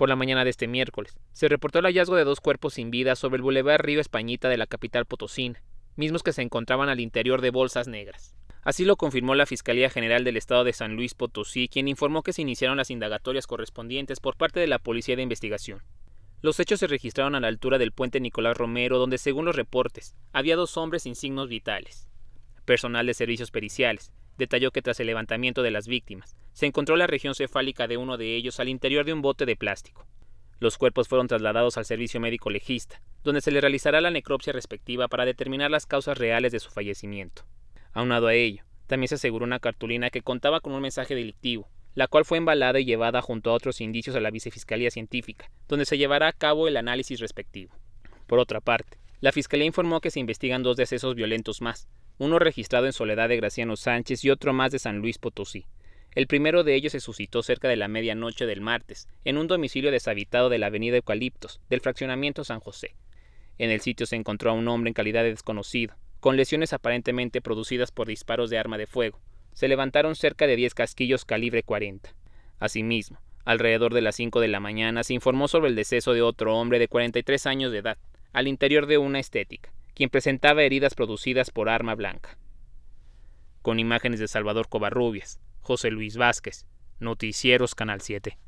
por la mañana de este miércoles, se reportó el hallazgo de dos cuerpos sin vida sobre el bulevar Río Españita de la capital potosina, mismos que se encontraban al interior de bolsas negras. Así lo confirmó la Fiscalía General del Estado de San Luis Potosí, quien informó que se iniciaron las indagatorias correspondientes por parte de la Policía de Investigación. Los hechos se registraron a la altura del puente Nicolás Romero, donde según los reportes, había dos hombres sin signos vitales. Personal de servicios periciales, Detalló que tras el levantamiento de las víctimas, se encontró la región cefálica de uno de ellos al interior de un bote de plástico. Los cuerpos fueron trasladados al servicio médico legista, donde se le realizará la necropsia respectiva para determinar las causas reales de su fallecimiento. Aunado a ello, también se aseguró una cartulina que contaba con un mensaje delictivo, la cual fue embalada y llevada junto a otros indicios a la Vicefiscalía Científica, donde se llevará a cabo el análisis respectivo. Por otra parte, la Fiscalía informó que se investigan dos decesos violentos más, uno registrado en Soledad de Graciano Sánchez y otro más de San Luis Potosí. El primero de ellos se suscitó cerca de la medianoche del martes, en un domicilio deshabitado de la avenida Eucaliptos, del fraccionamiento San José. En el sitio se encontró a un hombre en calidad de desconocido, con lesiones aparentemente producidas por disparos de arma de fuego. Se levantaron cerca de 10 casquillos calibre 40. Asimismo, alrededor de las 5 de la mañana se informó sobre el deceso de otro hombre de 43 años de edad, al interior de una estética quien presentaba heridas producidas por arma blanca. Con imágenes de Salvador Covarrubias, José Luis Vázquez, Noticieros Canal 7.